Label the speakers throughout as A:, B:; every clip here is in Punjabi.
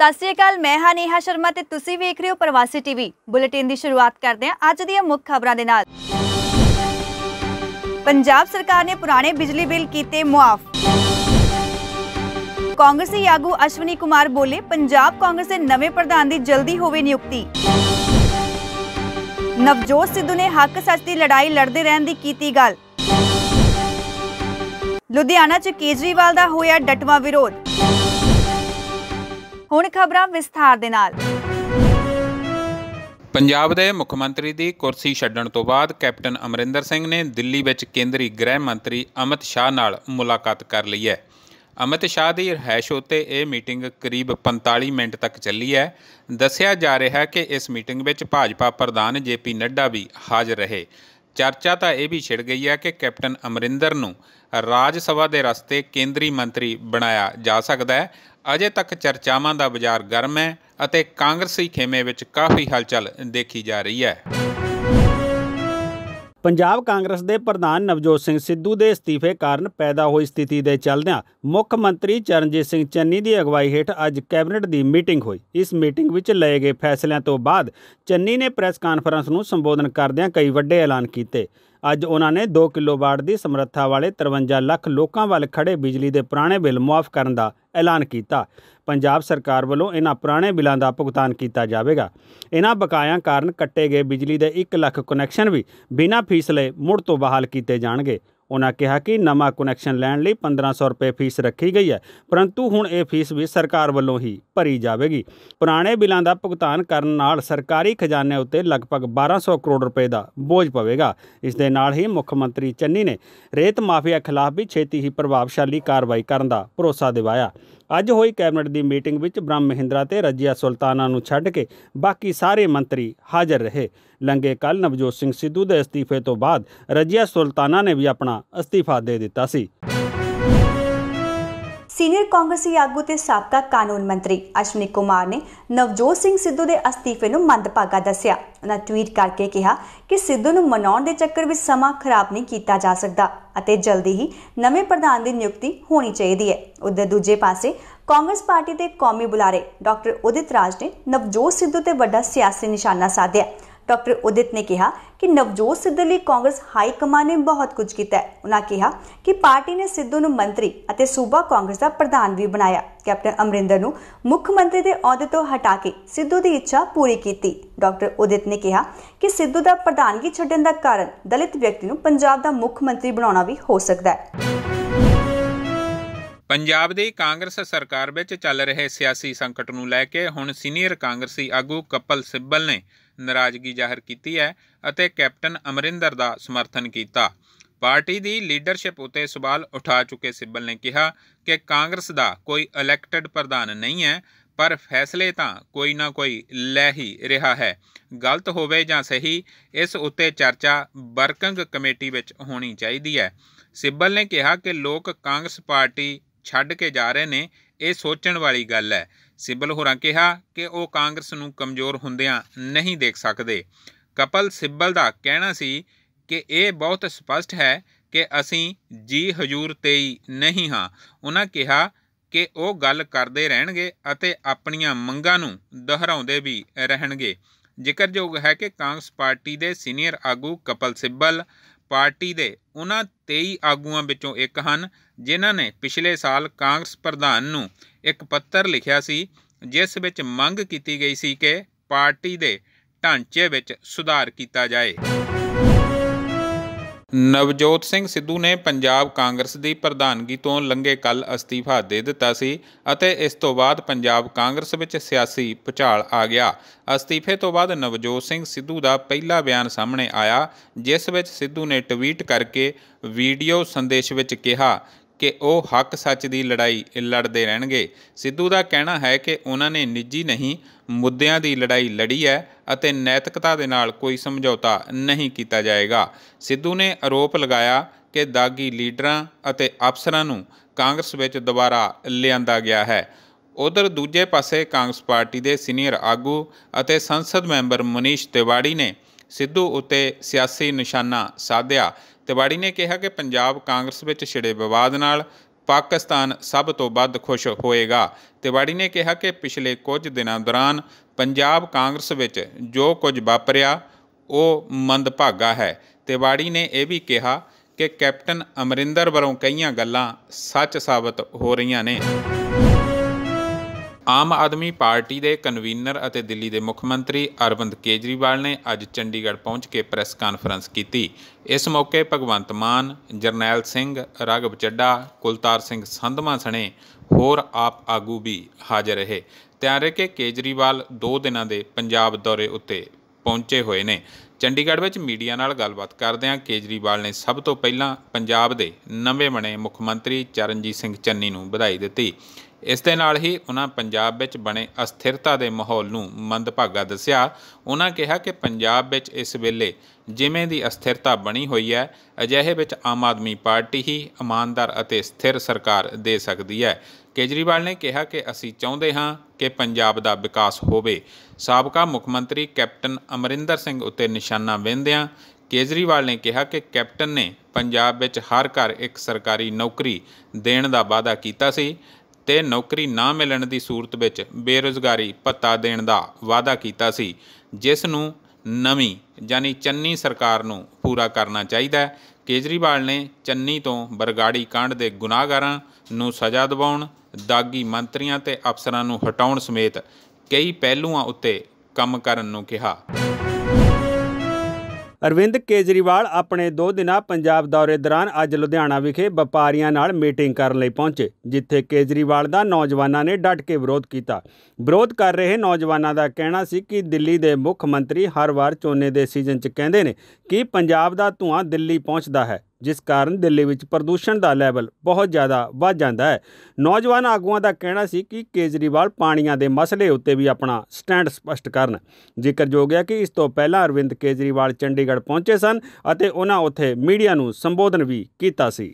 A: ਸਤਿ ਸ੍ਰੀ ਅਕਾਲ ਮੈਂ ਹਾਂ ਨੀਹਾ ਸ਼ਰਮਾ ਤੇ ਤੁਸੀਂ ਵੇਖ ਰਹੇ ਹੋ ਪ੍ਰਵਾਸੀ ਟੀਵੀ ਬੁਲੇਟਿਨ ਦੀ ਸ਼ੁਰੂਆਤ ਕਰਦੇ ਹਾਂ ਅੱਜ ਦੀਆਂ ਮੁੱਖ ਖਬਰਾਂ ਦੇ ਨਾਲ ਪੰਜਾਬ ਸਰਕਾਰ ਨੇ ਪੁਰਾਣੇ ਬਿਜਲੀ ਬਿੱਲ ਕੀਤੇ ਮੁਆਫ ਕਾਂਗਰਸੀ ਆਗੂ ਅਸ਼ਵਨੀ ਕੁਮਾਰ ਬੋਲੇ ਪੰਜਾਬ ਕਾਂਗਰਸ ਦੇ ਨਵੇਂ ਪ੍ਰਧਾਨ ਦੀ ਜਲਦੀ ਹੋਵੇ ਨਿਯੁਕਤੀ ਨਵਜੋਤ ਸਿੱਧੂ ਨੇ ਹੱਕ ਸੱਚ ਦੀ ਲੜਾਈ ਲੜਦੇ ਰਹਿਣ ਦੀ ਕੀਤੀ ਗੱਲ ਲੁਧਿਆਣਾ ਚ ਕੇਜਰੀਵਾਲ ਦਾ ਹੋਇਆ ਡਟਵਾ ਵਿਰੋਧ ਹੁਣ ਖਬਰਾਂ ਵਿਸਥਾਰ ਦੇ ਨਾਲ
B: ਪੰਜਾਬ ਦੇ ਮੁੱਖ ਮੰਤਰੀ ਦੀ ਕੁਰਸੀ ਛੱਡਣ ਤੋਂ ਬਾਅਦ ਕੈਪਟਨ ਅਮਰਿੰਦਰ ਸਿੰਘ ਨੇ ਦਿੱਲੀ ਵਿੱਚ ਕੇਂਦਰੀ ਗ੍ਰਹਿ ਮੰਤਰੀ ਅਮਿਤ ਸ਼ਾਹ ਨਾਲ ਮੁਲਾਕਾਤ ਕਰ ਲਈ ਹੈ ਅਮਿਤ ਸ਼ਾਹ ਦੀ ਰਹਿਸ਼ ਉਤੇ ਇਹ ਮੀਟਿੰਗ ਕਰੀਬ 45 ਮਿੰਟ ਤੱਕ ਚੱਲੀ ਹੈ ਦੱਸਿਆ ਜਾ ਰਿਹਾ ਹੈ ਕਿ ਇਸ ਮੀਟਿੰਗ ਵਿੱਚ ਭਾਜਪਾ ਪ੍ਰਧਾਨ ਜੇਪੀ ਨੱਡਾ ਵੀ ਹਾਜ਼ਰ ਰਹੇ ਚਰਚਾ ਤਾਂ ਇਹ ਵੀ ਛਿੜ ਗਈ ਹੈ ਕਿ ਕੈਪਟਨ ਅਮਰਿੰਦਰ ਨੂੰ ਰਾਜ ਸਭਾ ਦੇ ਰਸਤੇ ਕੇਂਦਰੀ ਮੰਤਰੀ ਬਣਾਇਆ ਜਾ ਸਕਦਾ ਹੈ ਅਜੇ ਤੱਕ ਚਰਚਾਵਾਂ ਦਾ ਬਾਜ਼ਾਰ ਗਰਮ ਹੈ ਅਤੇ ਕਾਂਗਰਸੀ ਖੇਮੇ ਵਿੱਚ ਕਾਫੀ ਹਲਚਲ ਦੇਖੀ ਜਾ ਰਹੀ ਹੈ
C: ਪੰਜਾਬ ਕਾਂਗਰਸ ਦੇ ਪ੍ਰਧਾਨ ਨਵਜੋਤ ਸਿੰਘ ਸਿੱਧੂ ਦੇ ਅਸਤੀਫੇ ਕਾਰਨ ਪੈਦਾ ਹੋਈ ਸਥਿਤੀ ਦੇ ਚੱਲਦਿਆਂ ਮੁੱਖ ਮੰਤਰੀ ਚਰਨਜੀਤ ਸਿੰਘ ਚੰਨੀ ਦੀ ਅਗਵਾਈ ਹੇਠ ਅੱਜ ਕੈਬਨਿਟ ਦੀ ਮੀਟਿੰਗ ਹੋਈ ਇਸ ਮੀਟਿੰਗ ਵਿੱਚ ਲਏ ਗਏ ਫੈਸਲਿਆਂ ਤੋਂ ਬਾਅਦ ਚੰਨੀ ਨੇ ਪ੍ਰੈਸ ਕਾਨਫਰੰਸ ਨੂੰ ਸੰਬੋਧਨ ਕਰਦਿਆਂ ਕਈ ਵੱਡੇ ਐਲਾਨ ਕੀਤੇ ਅੱਜ ਉਹਨਾਂ ਨੇ 2 ਕਿਲੋਵਾਟ ਦੀ ਸਮਰੱਥਾ ਵਾਲੇ 53 ਲੱਖ ਲੋਕਾਂ ਵੱਲ ਖੜੇ ਬਿਜਲੀ ਦੇ ਪੁਰਾਣੇ ਬਿੱਲ ਮਾਫ ਕਰਨ ਦਾ ਐਲਾਨ ਕੀਤਾ ਪੰਜਾਬ ਸਰਕਾਰ ਵੱਲੋਂ ਇਹਨਾਂ ਪੁਰਾਣੇ ਬਿੱਲਾਂ ਦਾ ਭੁਗਤਾਨ ਕੀਤਾ ਜਾਵੇਗਾ ਇਹਨਾਂ ਬਕਾਇਆਂ ਕਾਰਨ ਕੱਟੇ ਗਏ ਬਿਜਲੀ ਦੇ 1 ਲੱਖ ਕਨੈਕਸ਼ਨ ਵੀ ਬਿਨਾਂ ਫੀਸ ਲਏ ਮੁੜ ਤੋਂ ਬਹਾਲ ਕੀਤੇ ਜਾਣਗੇ ਉਹਨਾਂ ਕਿਹਾ ਕਿ ਨਵਾਂ ਕਨੈਕਸ਼ਨ ਲੈਣ ਲਈ 1500 ਰੁਪਏ ਫੀਸ ਰੱਖੀ ਗਈ ਹੈ ਪਰੰਤੂ ਹੁਣ ਇਹ ਫੀਸ ਵੀ ਸਰਕਾਰ ਵੱਲੋਂ ਹੀ ਭਰੀ ਜਾਵੇਗੀ ਪੁਰਾਣੇ ਬਿੱਲਾਂ ਦਾ ਭੁਗਤਾਨ ਕਰਨ ਨਾਲ ਸਰਕਾਰੀ ਖਜ਼ਾਨੇ ਉੱਤੇ ਲਗਭਗ 1200 ਕਰੋੜ ਰੁਪਏ ਦਾ ਬੋਝ ਪਵੇਗਾ ਇਸ ਦੇ ਨਾਲ ਹੀ ਮੁੱਖ ਮੰਤਰੀ ਚੰਨੀ ਨੇ ਰੇਤ ਮਾਫੀਆ ਖਿਲਾਫ ਵੀ ਛੇਤੀ ਹੀ ਪ੍ਰਭਾਵਸ਼ਾਲੀ ਕਾਰਵਾਈ ਕਰਨ ਦਾ ਭਰੋਸਾ ਦਿਵਾਇਆ ਅੱਜ ਹੋਈ ਕੈਬਨਿਟ ਦੀ ਮੀਟਿੰਗ ਵਿੱਚ ਬ੍ਰਹਮ ਮਹਿੰਦਰਾ ਤੇ ਰਜੀਆ ਸੁਲਤਾਨਾ ਨੂੰ ਛੱਡ ਕੇ ਬਾਕੀ ਸਾਰੇ ਮੰਤਰੀ ਹਾਜ਼ਰ ਰਹੇ ਲੰਗੇ ਕੱਲ ਨਵਜੋਤ ਸਿੰਘ ਸਿੱਧੂ ਦੇ ਅਸਤੀਫੇ ਤੋਂ ਬਾਅਦ ਰਜੀਆ ਸੁਲਤਾਨਾ ਨੇ ਵੀ ਆਪਣਾ ਅਸਤੀਫਾ ਦੇ ਦਿੱਤਾ ਸੀ
A: ਸੀਨੀਅਰ ਕਾਂਗਰਸੀ ਆਗੂ ਤੇ ਸਾਬਕਾ ਕਾਨੂੰਨ ਮੰਤਰੀ ਅਸ਼ਵਨੀ ਕੁਮਾਰ ਨੇ ਨਵਜੋਤ ਸਿੰਘ ਸਿੱਧੂ ਦੇ ਅਸਤੀਫੇ ਨੂੰ ਮੰਦਭਾਗਾ ਦੱਸਿਆ ਉਹਨਾਂ ਟਵੀਟ ਕਰਕੇ ਕਿਹਾ ਕਿ ਸਿੱਧੂ ਨੂੰ ਮਨਾਉਣ ਦੇ ਚੱਕਰ ਵਿੱਚ ਸਮਾਂ ਖਰਾਬ ਨਹੀਂ ਕੀਤਾ ਜਾ ਸਕਦਾ ਅਤੇ ਜਲਦੀ ਹੀ ਨਵੇਂ ਪ੍ਰਧਾਨ ਦੀ ਨਿਯੁਕਤੀ ਹੋਣੀ ਚਾਹੀਦੀ ਹੈ ਉਧਰ ਦੂਜੇ ਪਾਸੇ ਕਾਂਗਰਸ ਪਾਰਟੀ ਦੇ ਕੌਮੀ ਬੁਲਾਰੇ ਡਾਕਟਰ ਉਦਿਤ ਰਾਜ ਨੇ ਨਵਜੋਤ ਸਿੱਧੂ ਤੇ ਵੱਡਾ ਸਿਆਸੀ ਨਿਸ਼ਾਨਾ ਸਾਧਿਆ ਡਾਕਟਰ ਉਦਿਤ ਨੇ ਕਿਹਾ ਕਿ ਨਵਜੋਤ ਸਿੱਧੂ ਲਈ ਕਾਂਗਰਸ ਹਾਈ ਕਮਾਨ ਨੇ ਬਹੁਤ ਕੁਝ ਕੀਤਾ ਹੈ ਉਹਨਾਂ ਕਿਹਾ ਕਿ ਪਾਰਟੀ ਨੇ ਸਿੱਧੂ ਨੂੰ ਮੰਤਰੀ ਅਤੇ ਸੂਬਾ ਕਾਂਗਰਸ ਦਾ ਪ੍ਰਧਾਨ ਵੀ ਬਣਾਇਆ ਕੈਪਟਨ ਅਮਰਿੰਦਰ ਨੂੰ ਮੁੱਖ ਮੰਤਰੀ ਦੇ ਅਹੁਦੇ ਤੋਂ ਹਟਾ ਕੇ ਸਿੱਧੂ ਦੀ ਇੱਛਾ ਪੂਰੀ ਕੀਤੀ ਡਾਕਟਰ ਉਦਿਤ ਨੇ ਕਿਹਾ ਕਿ ਸਿੱਧੂ ਦਾ ਪ੍ਰਧਾਨਗੀ ਛੱਡਣ ਦਾ ਕਾਰਨ ਦਲਿਤ ਵਿਅਕਤੀ ਨੂੰ ਪੰਜਾਬ ਦਾ ਮੁੱਖ ਮੰਤਰੀ ਬਣਾਉਣਾ ਵੀ ਹੋ ਸਕਦਾ ਹੈ
B: ਪੰਜਾਬ ਦੇ ਕਾਂਗਰਸ ਸਰਕਾਰ ਵਿੱਚ ਚੱਲ ਰਹੇ ਸਿਆਸੀ ਸੰਕਟ ਨੂੰ ਲੈ ਕੇ ਹੁਣ ਸੀਨੀਅਰ ਕਾਂਗਰਸੀ ਆਗੂ ਕਪਲ ਸਿੱਬਲ ਨੇ ਨਾਰਾਜ਼ਗੀ ਜ਼ਾਹਰ ਕੀਤੀ ਹੈ ਅਤੇ ਕੈਪਟਨ ਅਮਰਿੰਦਰ ਦਾ ਸਮਰਥਨ ਕੀਤਾ ਪਾਰਟੀ ਦੀ ਲੀਡਰਸ਼ਿਪ ਉਤੇ ਸਵਾਲ ਉਠਾ ਚੁੱਕੇ ਸਿੱਬਲ ਨੇ ਕਿਹਾ ਕਿ ਕਾਂਗਰਸ ਦਾ ਕੋਈ ਇਲੈਕਟਿਡ ਪ੍ਰਧਾਨ ਨਹੀਂ ਹੈ ਪਰ ਫੈਸਲੇ ਤਾਂ ਕੋਈ ਨਾ ਕੋਈ ਲੈ ਹੀ ਰਿਹਾ ਹੈ ਗਲਤ ਹੋਵੇ ਜਾਂ ਸਹੀ ਇਸ ਉਤੇ ਚਰਚਾ ਵਰਕਿੰਗ ਕਮੇਟੀ ਵਿੱਚ ਹੋਣੀ ਚਾਹੀਦੀ ਹੈ ਸਿੱਬਲ ਨੇ ਕਿਹਾ ਕਿ ਲੋਕ ਕਾਂਗਰਸ ਪਾਰਟੀ ਛੱਡ ਕੇ ਜਾ ਰਹੇ ਨੇ ਇਹ ਸੋਚਣ ਵਾਲੀ ਗੱਲ ਹੈ ਸਿੱਬਲ ਹੋਰਾਂ ਕਿਹਾ ਕਿ ਉਹ ਕਾਂਗਰਸ ਨੂੰ ਕਮਜ਼ੋਰ ਹੁੰਦਿਆਂ ਨਹੀਂ ਦੇਖ ਸਕਦੇ ਕਪਲ ਸਿੱਬਲ ਦਾ ਕਹਿਣਾ ਸੀ ਕਿ ਇਹ ਬਹੁਤ ਸਪਸ਼ਟ ਹੈ ਕਿ ਅਸੀਂ ਜੀ ਹਜ਼ੂਰ ਤੇਈ ਨਹੀਂ ਹਾਂ ਉਹਨਾਂ ਕਿਹਾ ਕਿ ਉਹ ਗੱਲ ਕਰਦੇ ਰਹਿਣਗੇ ਅਤੇ ਆਪਣੀਆਂ ਮੰਗਾਂ ਨੂੰ ਦੁਹਰਾਉਂਦੇ ਵੀ ਰਹਿਣਗੇ ਜ਼ਿਕਰਯੋਗ ਹੈ ਕਿ ਕਾਂਗਰਸ ਪਾਰਟੀ ਦੇ ਸੀਨੀਅਰ ਆਗੂ ਕਪਲ ਸਿੱਬਲ ਪਾਰਟੀ ਦੇ ਉਹਨਾਂ 23 ਆਗੂਆਂ ਵਿੱਚੋਂ ਇੱਕ ਹਨ ਜਿਨ੍ਹਾਂ ਨੇ ਪਿਛਲੇ ਸਾਲ ਕਾਂਗਰਸ ਪ੍ਰਧਾਨ ਨੂੰ ਇੱਕ ਪੱਤਰ ਲਿਖਿਆ ਸੀ ਜਿਸ ਵਿੱਚ ਮੰਗ ਕੀਤੀ ਗਈ ਸੀ ਕਿ ਪਾਰਟੀ ਦੇ ਢਾਂਚੇ ਵਿੱਚ ਸੁਧਾਰ ਕੀਤਾ ਜਾਏ ਨਵਜੋਤ ਸਿੰਘ ਸਿੱਧੂ ਨੇ ਪੰਜਾਬ ਕਾਂਗਰਸ ਦੀ ਪ੍ਰਧਾਨਗੀ ਤੋਂ ਲੰਘੇ ਕੱਲ ਅਸਤੀਫਾ ਦੇ ਦਿੱਤਾ ਸੀ ਅਤੇ ਇਸ ਤੋਂ ਬਾਅਦ ਪੰਜਾਬ ਕਾਂਗਰਸ ਵਿੱਚ ਸਿਆਸੀ ਪਚਾਲ ਆ ਗਿਆ ਅਸਤੀਫੇ ਤੋਂ ਬਾਅਦ ਨਵਜੋਤ ਸਿੰਘ ਸਿੱਧੂ ਦਾ ਪਹਿਲਾ ਬਿਆਨ ਸਾਹਮਣੇ ਆਇਆ ਜਿਸ ਵਿੱਚ ਸਿੱਧੂ ਨੇ ਟਵੀਟ ਕਰਕੇ ਵੀਡੀਓ ਸੰਦੇਸ਼ ਵਿੱਚ ਕਿਹਾ ਕਿ ਉਹ ਹੱਕ ਸੱਚ ਦੀ ਲੜਾਈ ਲੜਦੇ ਰਹਿਣਗੇ ਸਿੱਧੂ ਦਾ ਕਹਿਣਾ ਹੈ ਕਿ ਉਹਨਾਂ ਨੇ ਨਿੱਜੀ ਨਹੀਂ ਮੁੱਦਿਆਂ ਦੀ ਲੜਾਈ ਲੜੀ ਹੈ ਅਤੇ ਨੈਤਿਕਤਾ ਦੇ ਨਾਲ ਕੋਈ ਸਮਝੌਤਾ ਨਹੀਂ ਕੀਤਾ ਜਾਏਗਾ ਸਿੱਧੂ ਨੇ ਆਰੋਪ ਲਗਾਇਆ ਕਿ ਦਾਗੀ ਲੀਡਰਾਂ ਅਤੇ ਅਫਸਰਾਂ ਨੂੰ ਕਾਂਗਰਸ ਵਿੱਚ ਦੁਬਾਰਾ ਲਿਆਂਦਾ ਗਿਆ ਹੈ ਉਧਰ ਦੂਜੇ ਪਾਸੇ ਕਾਂਗਰਸ ਪਾਰਟੀ ਦੇ ਸੀਨੀਅਰ ਆਗੂ ਅਤੇ ਸੰਸਦ ਮੈਂਬਰ ਮਨੀਸ਼ ਤਿਵਾੜੀ ਨੇ ਸਿੱਧੂ ਉਤੇ ਸਿਆਸੀ ਨਿਸ਼ਾਨਾ ਸਾਧਿਆ ਤਿਵਾੜੀ ਨੇ ਕਿਹਾ ਕਿ ਪੰਜਾਬ ਕਾਂਗਰਸ ਵਿੱਚ ਛਿੜੇ ਵਿਵਾਦ ਨਾਲ ਪਾਕਿਸਤਾਨ ਸਭ ਤੋਂ ਵੱਧ ਖੁਸ਼ ਹੋਏਗਾ ਤਿਵਾੜੀ ਨੇ ਕਿਹਾ ਕਿ ਪਿਛਲੇ ਕੁਝ ਦਿਨਾਂ ਦੌਰਾਨ ਪੰਜਾਬ ਕਾਂਗਰਸ ਵਿੱਚ ਜੋ ਕੁਝ ਵਾਪਰਿਆ ਉਹ ਮੰਦਭਾਗਾ ਹੈ ਤਿਵਾੜੀ ਨੇ ਇਹ ਵੀ ਕਿਹਾ ਕਿ ਕੈਪਟਨ ਅਮਰਿੰਦਰ ਵਰੋਂ ਕਈਆਂ ਗੱਲਾਂ ਸੱਚ ਸਾਬਤ ਹੋ ਰਹੀਆਂ ਨੇ ਆਮ ਆਦਮੀ ਪਾਰਟੀ ਦੇ ਕਨਵੀਨਰ ਅਤੇ ਦਿੱਲੀ ਦੇ ਮੁੱਖ ਮੰਤਰੀ ਅਰਵਿੰਦ ਕੇਜਰੀਵਾਲ ਨੇ ਅੱਜ ਚੰਡੀਗੜ੍ਹ ਪਹੁੰਚ ਕੇ ਪ੍ਰੈਸ ਕਾਨਫਰੰਸ ਕੀਤੀ ਇਸ ਮੌਕੇ ਭਗਵੰਤ ਮਾਨ ਜਰਨੈਲ ਸਿੰਘ ਰਗਬ ਚੱਡਾ ਕੁਲਤਾਰ ਸਿੰਘ ਸੰਧਮਾ ਸਣੇ ਹੋਰ ਆਪ ਆਗੂ ਵੀ ਹਾਜ਼ਰ ਰਹੇ ਤਿਆਰੇ ਕਿ ਕੇਜਰੀਵਾਲ 2 ਦਿਨਾਂ ਦੇ ਪੰਜਾਬ ਦੌਰੇ ਉੱਤੇ ਪਹੁੰਚੇ ਹੋਏ ਨੇ ਚੰਡੀਗੜ੍ਹ ਵਿੱਚ ਮੀਡੀਆ ਨਾਲ ਗੱਲਬਾਤ ਕਰਦਿਆਂ ਕੇਜਰੀਵਾਲ ਨੇ ਸਭ ਤੋਂ ਪਹਿਲਾਂ ਪੰਜਾਬ ਦੇ ਨਵੇਂ ਬਣੇ ਮੁੱਖ ਮੰਤਰੀ ਚਰਨਜੀਤ ਸਿੰਘ ਚੰਨੀ ਨੂੰ ਵਧਾਈ ਦਿੱਤੀ ਇਸ ਦੇ ਨਾਲ ਹੀ ਉਹਨਾਂ ਪੰਜਾਬ ਵਿੱਚ ਬਣੇ ਅਸਥਿਰਤਾ ਦੇ ਮਾਹੌਲ ਨੂੰ ਮੰਦਭਾਗਾ ਦੱਸਿਆ ਉਹਨਾਂ ਕਿਹਾ ਕਿ ਪੰਜਾਬ ਵਿੱਚ ਇਸ ਵੇਲੇ ਜਿਵੇਂ ਦੀ ਅਸਥਿਰਤਾ ਬਣੀ ਹੋਈ ਹੈ ਅਜਿਹੇ ਵਿੱਚ ਆਮ ਆਦਮੀ ਪਾਰਟੀ ਹੀ ਇਮਾਨਦਾਰ ਅਤੇ ਸਥਿਰ ਸਰਕਾਰ ਦੇ ਸਕਦੀ ਹੈ ਕੇਜਰੀਵਾਲ ਨੇ ਕਿਹਾ ਕਿ ਅਸੀਂ ਚਾਹੁੰਦੇ ਹਾਂ ਕਿ ਪੰਜਾਬ ਦਾ ਵਿਕਾਸ ਹੋਵੇ ਸਾਬਕਾ ਮੁੱਖ ਮੰਤਰੀ ਕੈਪਟਨ ਅਮਰਿੰਦਰ ਸਿੰਘ ਉੱਤੇ ਨਿਸ਼ਾਨਾ ਵੇਂਦਿਆਂ ਕੇਜਰੀਵਾਲ ਨੇ ਕਿਹਾ ਕਿ ਕੈਪਟਨ ਨੇ ਪੰਜਾਬ ਵਿੱਚ ਹਰ ਘਰ ਇੱਕ ਸਰਕਾਰੀ ਨੌਕਰੀ ਦੇਣ ਦਾ ਵਾਅਦਾ ਕੀਤਾ ਸੀ ਤੇ ਨੌਕਰੀ ਨਾ ਮਿਲਣ ਦੀ ਸੂਰਤ ਵਿੱਚ ਬੇਰੋਜ਼ਗਾਰੀ ਭੱਤਾ ਦੇਣ ਦਾ ਵਾਅਦਾ ਕੀਤਾ ਸੀ ਜਿਸ ਨੂੰ ਨਵੀਂ ਯਾਨੀ ਚੰਨੀ ਸਰਕਾਰ ਨੂੰ ਪੂਰਾ ਕਰਨਾ ਚਾਹੀਦਾ ਹੈ ਕੇਜਰੀਵਾਲ ਨੇ ਚੰਨੀ ਤੋਂ ਬਰਗਾੜੀ ਕਾਂਡ ਦੇ ਗੁਨਾਹਗਾਰਾਂ ਨੂੰ ਸਜ਼ਾ ਦਿਵਾਉਣ ਦਾਗੀ ਮੰਤਰੀਆਂ ਤੇ ਅਫਸਰਾਂ ਨੂੰ ਹਟਾਉਣ ਸਮੇਤ ਕਈ ਪਹਿਲੂਆਂ ਉੱਤੇ ਕੰਮ ਕਰਨ ਨੂੰ ਕਿਹਾ
C: ਅਰਵਿੰਦ ਕੇਜਰੀਵਾਲ ਆਪਣੇ 2 ਦਿਨਾਂ ਪੰਜਾਬ ਦੌਰੇ ਦੌਰਾਨ ਅੱਜ ਲੁਧਿਆਣਾ ਵਿਖੇ ਵਪਾਰੀਆਂ ਨਾਲ ਮੀਟਿੰਗ ਕਰਨ ਲਈ ਪਹੁੰਚੇ ਜਿੱਥੇ ਕੇਜਰੀਵਾਲ ਦਾ ਨੌਜਵਾਨਾਂ ਨੇ ਡਟ ਕੇ ਵਿਰੋਧ ਕੀਤਾ ਵਿਰੋਧ ਕਰ ਰਹੇ ਨੌਜਵਾਨਾਂ ਦਾ ਕਹਿਣਾ ਸੀ ਕਿ ਦਿੱਲੀ ਦੇ ਮੁੱਖ ਮੰਤਰੀ ਹਰ ਵਾਰ ਚੋਣੇ ਦੇ ਸੀਜ਼ਨ 'ਚ ਕਹਿੰਦੇ ਨੇ ਕਿ ਪੰਜਾਬ ਦਾ ਧੂਆਂ ਦਿੱਲੀ ਪਹੁੰਚਦਾ ਹੈ ਜਿਸ ਕਾਰਨ ਦਿੱਲੀ ਵਿੱਚ ਪ੍ਰਦੂਸ਼ਣ ਦਾ ਲੈਵਲ ਬਹੁਤ ਜ਼ਿਆਦਾ ਵੱਧ ਜਾਂਦਾ ਹੈ ਨੌਜਵਾਨ ਆਗੂਆਂ ਦਾ ਕਹਿਣਾ ਸੀ ਕਿ ਕੇਜਰੀਵਾਲ ਪਾਣੀਆਂ ਦੇ ਮਸਲੇ ਉੱਤੇ ਵੀ ਆਪਣਾ ਸਟੈਂਡ ਸਪਸ਼ਟ ਕਰਨ ਜੋ ਗਿਆ ਕਿ ਇਸ ਤੋਂ ਪਹਿਲਾਂ ਅਰਵਿੰਦ ਕੇਜਰੀਵਾਲ ਚੰਡੀਗੜ੍ਹ ਪਹੁੰਚੇ ਸਨ ਅਤੇ ਉਹਨਾਂ ਉੱਥੇ ਮੀਡੀਆ ਨੂੰ ਸੰਬੋਧਨ ਵੀ ਕੀਤਾ ਸੀ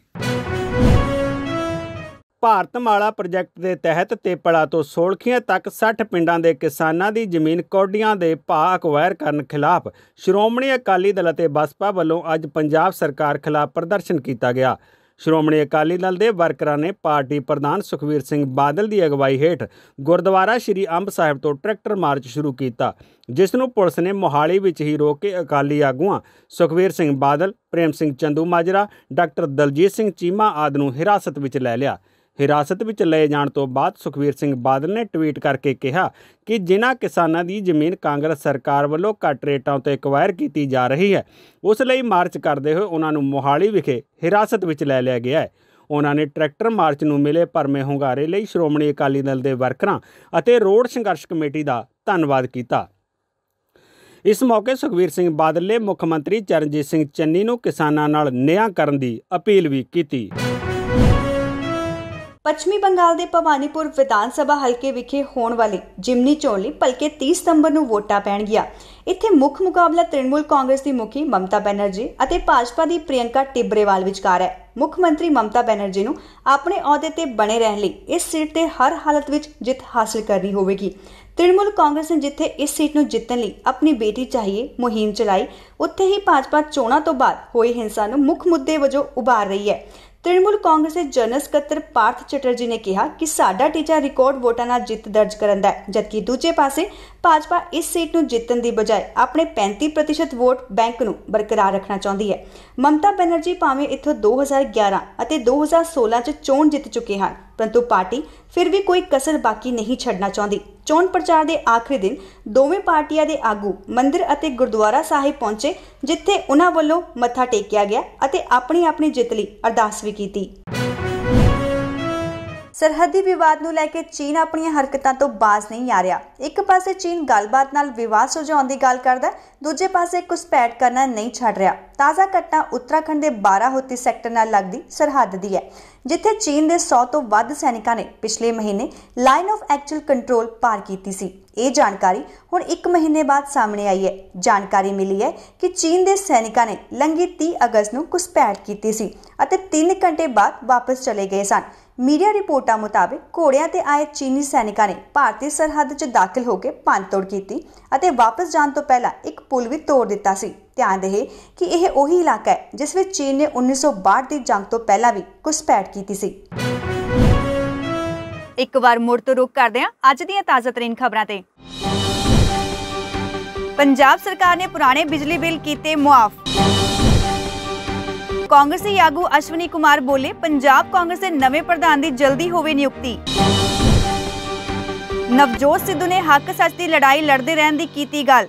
C: ਭਾਰਤਮਾਲਾ ਪ੍ਰੋਜੈਕਟ ਦੇ ਤਹਿਤ ਤੇਪੜਾ ਤੋਂ ਸੋਲਖੀਆਂ ਤੱਕ 60 ਪਿੰਡਾਂ ਦੇ ਕਿਸਾਨਾਂ ਦੀ ਜ਼ਮੀਨ ਕੌਡੀਆਂ ਦੇ ਭਾਅ ਅਕਵਾਇਰ ਕਰਨ ਖਿਲਾਫ ਸ਼੍ਰੋਮਣੀ ਅਕਾਲੀ ਦਲ ਅਤੇ ਬਸਪਾ ਵੱਲੋਂ ਅੱਜ ਪੰਜਾਬ ਸਰਕਾਰ ਖਿਲਾਫ ਪ੍ਰਦਰਸ਼ਨ ਕੀਤਾ ਗਿਆ ਸ਼੍ਰੋਮਣੀ ਅਕਾਲੀ ਦਲ ਦੇ ਵਰਕਰਾਂ ਨੇ ਪਾਰਟੀ ਪ੍ਰਧਾਨ ਸੁਖਵੀਰ ਸਿੰਘ ਬਾਦਲ ਦੀ ਅਗਵਾਈ ਹੇਠ ਗੁਰਦੁਆਰਾ ਸ਼੍ਰੀ ਅੰਬ ਸਾਹਿਬ ਤੋਂ ਟਰੈਕਟਰ ਮਾਰਚ ਸ਼ੁਰੂ ਕੀਤਾ ਜਿਸ ਨੂੰ ਪੁਲਿਸ ਨੇ ਮੋਹਾਲੀ ਵਿੱਚ ਹੀ ਰੋਕ ਕੇ ਅਕਾਲੀ ਆਗੂਆਂ ਸੁਖਵੀਰ ਸਿੰਘ ਬਾਦਲ ਪ੍ਰੇਮ ਸਿੰਘ ਚੰਦੂ ਮਾਜਰਾ ਡਾਕਟਰ ਦਲਜੀਤ ਸਿੰਘ ਚੀਮਾ ਆਦ ਨੂੰ ਹਿਰਾਸਤ ਵਿੱਚ ਲੈ ਲਿਆ ਹਿਰਾਸਤ ਵਿੱਚ ਲਏ ਜਾਣ ਤੋਂ ਬਾਅਦ ਸੁਖਵੀਰ ਸਿੰਘ ਬਾਦਲ ਨੇ ਟਵੀਟ ਕਰਕੇ ਕਿਹਾ ਕਿ ਜਿਨ੍ਹਾਂ ਕਿਸਾਨਾਂ ਦੀ ਜ਼ਮੀਨ ਕਾਂਗਰਸ ਸਰਕਾਰ ਵੱਲੋਂ ਘੱਟ ਰੇਟਾਂ ਤੇ ਐਕਵਾਇਰ ਕੀਤੀ ਜਾ ਰਹੀ ਹੈ ਉਸ ਲਈ ਮਾਰਚ ਕਰਦੇ ਹੋਏ ਉਹਨਾਂ ਨੂੰ ਮੋਹਾਲੀ ਵਿਖੇ ਹਿਰਾਸਤ ਵਿੱਚ ਲੈ ਲਿਆ ਗਿਆ ਹੈ ਉਹਨਾਂ ਨੇ ਟਰੈਕਟਰ ਮਾਰਚ ਨੂੰ ਮਿਲੇ ਪਰਮੇ ਹੁੰਗਾਰੇ ਲਈ ਸ਼੍ਰੋਮਣੀ ਅਕਾਲੀ ਦਲ ਦੇ ਵਰਕਰਾਂ ਅਤੇ ਰੋਡ ਸੰਘਰਸ਼ ਕਮੇਟੀ ਦਾ ਧੰਨਵਾਦ ਕੀਤਾ ਇਸ ਮੌਕੇ ਸੁਖਵੀਰ ਸਿੰਘ ਬਾਦਲ ਨੇ ਮੁੱਖ ਮੰਤਰੀ ਚਰਨਜੀਤ ਸਿੰਘ ਚੰਨੀ ਨੂੰ ਕਿਸਾਨਾਂ ਨਾਲ ਨਿਆਂ ਕਰਨ ਦੀ ਅਪੀਲ ਵੀ ਕੀਤੀ
A: ਪੱਛਮੀ ਬੰਗਾਲ ਦੇ ਭਵਾਨੀਪੁਰ ਵਿਧਾਨ ਸਭਾ ਹਲਕੇ ਵਿਖੇ ਹੋਣ ਵਾਲੀ ਜਿਮਨੀ ਚੋਣ ਲਈ ਭਲਕੇ 30 ਸਤੰਬਰ ਨੂੰ ਵੋਟਾਂ ਪੈਣਗੀਆਂ ਇੱਥੇ ਮੁੱਖ ਮੁਕਾਬਲਾ ਤ੍ਰਿਣਮੂਲ ਕਾਂਗਰਸ ਦੀ ਮੁਖੀ ਮਮਤਾ ਬੈਨਰਜੀ ਅਤੇ ਭਾਜਪਾ ਦੀ ਪ੍ਰਿਯੰਕਾ ਟਿਬਰੇਵਾਲ ਵਿਚਕਾਰ ਹੈ ਮੁੱਖ ਮੰਤਰੀ ਮਮਤਾ ਬੈਨਰਜੀ ਨੂੰ ਆਪਣੇ ਅਹੁਦੇ ਤੇ ਬਣੇ ਰਹਿਣ ਲਈ ਇਸ ਸੀਟ ਤੇ ਹਰ ਹਾਲਤ ਵਿੱਚ ਜਿੱਤ ਹਾਸਲ ਕਰਨੀ ਹੋਵੇਗੀ ਤ੍ਰਿਣਮੂਲ ਕਾਂਗਰਸ ਨੇ ਜਿੱਥੇ ਇਸ ਸੀਟ ਨੂੰ ਜਿੱਤਣ ਲਈ ਆਪਣੀ ਬੇਟੀ ਚਾਹੀਏ ਮੁਹਿੰਮ ਚਲਾਈ ਉੱਥੇ ਹੀ ਭਾਜਪਾ ਚੋਣਾਂ ਤੋਂ ਬਾਅਦ ਹੋਈ ਹਿੰਸਾ ਨੂੰ ਮੁੱਖ ਮੁੱਦੇ ਵਜੋਂ ਉਭਾਰ ਰਹੀ ਹੈ ਤ੍ਰਿਮੂਲ ਕਾਂਗਰਸ ਦੇ ਜਨਰਲ ਸਕੱਤਰ ਪਾਰਥ ਚਟਰਜੀ ਨੇ ਕਿਹਾ ਕਿ ਸਾਡਾ ਟੀਚਾ ਰਿਕਾਰਡ ਵੋਟਾਂ ਨਾਲ ਜਿੱਤ ਦਰਜ ਕਰਨ ਦਾ ਹੈ ਜਦਕਿ ਦੂਜੇ ਪਾਸੇ ਭਾਜਪਾ ਇਸ ਸੀਟ ਨੂੰ ਜਿੱਤਣ ਦੀ ਬਜਾਏ ਆਪਣੇ 35% ਵੋਟ ਬੈਂਕ ਨੂੰ ਬਰਕਰਾਰ ਰੱਖਣਾ ਚਾਹੁੰਦੀ ਹੈ ਮਮਤਾ ਬੈਨਰਜੀ ਭਾਵੇਂ ਇੱਥੋਂ 2011 ਅਤੇ 2016 ਚ ਚੋਣ ਜਿੱਤ ਚੁੱਕੇ ਹਨ ਪਰੰਤੂ ਪਾਰਟੀ ਫਿਰ ਵੀ ਕੋਈ ਕਸਰ ਬਾਕੀ ਨਹੀਂ ਛੱਡਣਾ ਚਾਹੁੰਦੀ ਚੋਣ ਪ੍ਰਚਾਰ ਦੇ ਆਖਰੀ ਦਿਨ ਦੋਵੇਂ ਪਾਰਟੀਆਂ ਦੇ ਆਗੂ ਮੰਦਿਰ ਅਤੇ ਗੁਰਦੁਆਰਾ ਸਾਹਿਬ ਪਹੁੰਚੇ ਜਿੱਥੇ ਉਹਨਾਂ ਵੱਲੋਂ ਮੱਥਾ ਟੇਕਿਆ ਗਿਆ ਅਤੇ ਆਪਣੀ ਆਪਣੀ ਜਿੱਤ ਲਈ ਅਰਦਾਸ ਵੀ ਕੀਤੀ ਸਰਹੱਦੀ ਵਿਵਾਦ ਨੂੰ ਲੈ ਕੇ ਚੀਨ ਆਪਣੀਆਂ ਹਰਕਤਾਂ ਤੋਂ ਬਾਜ਼ ਨਹੀਂ ਆ ਰਿਹਾ ਇੱਕ ਪਾਸੇ ਚੀਨ ਗੱਲਬਾਤ ਨਾਲ ਵਿਵਾਦ ਸੁਝਾਉਣ ਦੀ ਗੱਲ ਕਰਦਾ ਦੂਜੇ ਪਾਸੇ ਕੁਸਪੈਟ ਕਰਨਾ ਨਹੀਂ ਛੱਡ ਰਿਹਾ ਤਾਜ਼ਾ ਘਟਨਾ ਉੱਤਰਾਖੰਡ ਦੇ 12 ਹੋਤੀ ਸੈਕਟਰ ਨਾਲ ਲੱਗਦੀ ਸਰਹੱਦ ਦੀ ਹੈ ਜਿੱਥੇ ਚੀਨ ਦੇ 100 ਤੋਂ ਵੱਧ ਸੈਨਿਕਾਂ ਨੇ ਪਿਛਲੇ ਮਹੀਨੇ ਲਾਈਨ ਆਫ ਐਕਚੁਅਲ ਕੰਟਰੋਲ ਪਾਰ ਕੀਤੀ ਸੀ ਇਹ ਜਾਣਕਾਰੀ ਹੁਣ 1 ਮਹੀਨੇ ਬਾਅਦ ਸਾਹਮਣੇ ਆਈ ਹੈ ਜਾਣਕਾਰੀ ਮਿਲੀ ਹੈ ਕਿ ਚੀਨ ਦੇ ਸੈਨਿਕਾਂ ਨੇ ਲੰਗੀ 30 ਅਗਸਤ ਨੂੰ ਕੁਸਪੈਟ ਕੀਤੀ ਸੀ ਅਤੇ 3 ਘੰਟੇ ਬਾਅਦ ਵਾਪਸ ਚਲੇ ਗਏ ਸਨ ਮੀਡੀਆ ਰਿਪੋਰਟਾਂ ਮੁਤਾਬਕ ਘੋੜਿਆਂ ਤੇ ਆਏ ਚੀਨੀ ਸੈਨਿਕਾਂ ਨੇ ਭਾਰਤੀ ਸਰਹੱਦ 'ਚ ਦਾਖਲ ਹੋ ਕੇ ਪੰਤੋੜ ਕੀਤੀ ਅਤੇ ਵਾਪਸ ਜਾਣ ਤੋਂ ਪਹਿਲਾਂ ਇੱਕ ਪੁਲ ਵੀ ਤੋੜ ਦਿੱਤਾ ਸੀ ਧਿਆਨ ਦੇਹੇ ਕਿ ਇਹ ਉਹੀ ਇਲਾਕਾ ਹੈ ਜਿਸ ਵਿੱਚ ਚੀਨ ਨੇ 1962 ਦੀ ਜੰਗ ਤੋਂ ਪਹਿਲਾਂ ਵੀ ਪੈੜ ਕੀਤੀ ਸੀ ਇੱਕ ਵਾਰ ਮੁੜ ਤੋਂ ਰੁਕ ਕਰਦੇ ਹਾਂ ਅੱਜ ਦੀਆਂ ਤਾਜ਼ਾ ਤਰੀਨ ਖਬਰਾਂ ਤੇ ਪੰਜਾਬ ਸਰਕਾਰ ਨੇ ਪੁਰਾਣੇ ਬਿਜਲੀ ਬਿੱਲ ਕੀਤੇ ਮੁਆਫ ਕਾਂਗਰਸੀ ਆਗੂ ਅਸ਼ਵਨੀ ਕੁਮਾਰ ਬੋਲੇ ਪੰਜਾਬ ਕਾਂਗਰਸ ਦੇ ਨਵੇਂ ਪ੍ਰਧਾਨ ਦੀ ਜਲਦੀ ਹੋਵੇ ਨਿਯੁਕਤੀ ਨਵਜੋਤ ਸਿੱਧੂ ਨੇ ਹੱਕ ਸੱਚ ਦੀ ਲੜਾਈ ਲੜਦੇ ਰਹਿਣ ਦੀ ਕੀਤੀ ਗੱਲ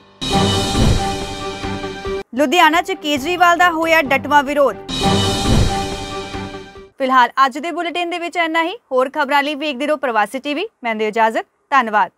A: ਲੁਧਿਆਣਾ 'ਚ ਕੇਜਰੀਵਾਲ ਦਾ ਹੋਇਆ ਡਟਵਾ ਵਿਰੋਧ ਫਿਲਹਾਲ ਅੱਜ ਦੇ ਬੁਲੇਟਿਨ ਦੇ ਵਿੱਚ ਇੰਨਾ ਹੀ ਹੋਰ ਖਬਰਾਂ ਲਈ ਵੇਖਦੇ ਰਹੋ ਪ੍ਰਵਾਸੀ ਟੀਵੀ ਮੈਂ ਦੇ ਇਜਾਜ਼ਤ ਧੰਨਵਾਦ